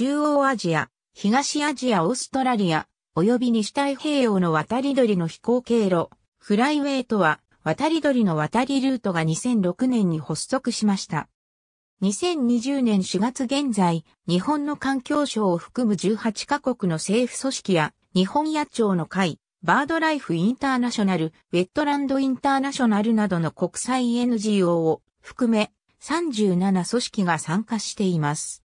中央アジア、東アジアオーストラリア、及び西太平洋の渡り鳥の飛行経路、フライウェイとは、渡り鳥の渡りルートが2006年に発足しました。2020年4月現在、日本の環境省を含む18カ国の政府組織や、日本野鳥の会、バードライフインターナショナル、ウェットランドインターナショナルなどの国際 NGO を含め、37組織が参加しています。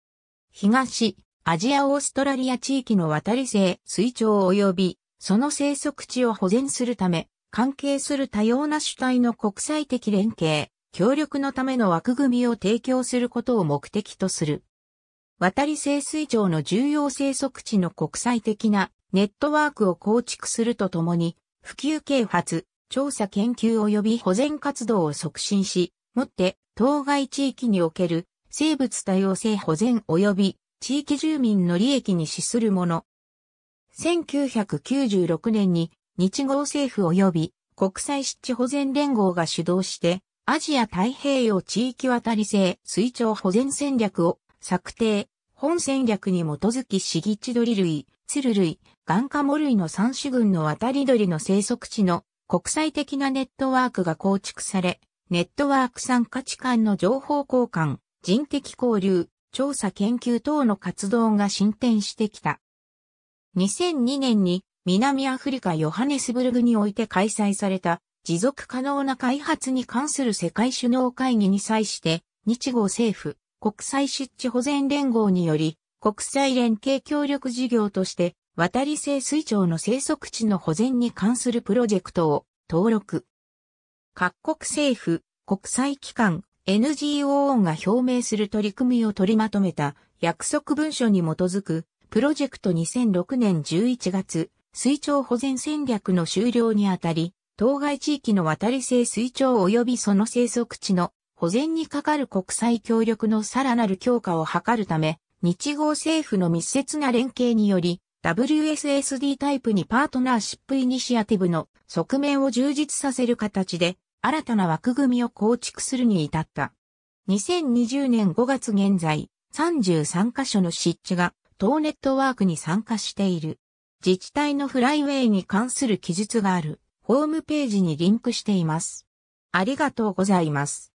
東、アジアオーストラリア地域の渡り性、水鳥及び、その生息地を保全するため、関係する多様な主体の国際的連携、協力のための枠組みを提供することを目的とする。渡り性水鳥の重要生息地の国際的なネットワークを構築するとともに、普及啓発、調査研究及び保全活動を促進し、もって、当該地域における生物多様性保全及び地域住民の利益に資するもの。1996年に日豪政府及び国際湿地保全連合が主導して、アジア太平洋地域渡り性水調保全戦略を策定、本戦略に基づきシギチドリ類、ツル類、ガンカモ類の三種群の渡り鳥の生息地の国際的なネットワークが構築され、ネットワーク参加地間の情報交換、人的交流、調査研究等の活動が進展してきた。2002年に南アフリカヨハネスブルグにおいて開催された持続可能な開発に関する世界首脳会議に際して日豪政府国際湿地保全連合により国際連携協力事業として渡り清水町の生息地の保全に関するプロジェクトを登録。各国政府、国際機関、NGO が表明する取り組みを取りまとめた約束文書に基づくプロジェクト2006年11月水調保全戦略の終了にあたり、当該地域の渡り性水調及びその生息地の保全にかかる国際協力のさらなる強化を図るため、日豪政府の密接な連携により、WSSD タイプにパートナーシップイニシアティブの側面を充実させる形で、新たな枠組みを構築するに至った。2020年5月現在、33カ所の湿地が、当ネットワークに参加している。自治体のフライウェイに関する記述がある、ホームページにリンクしています。ありがとうございます。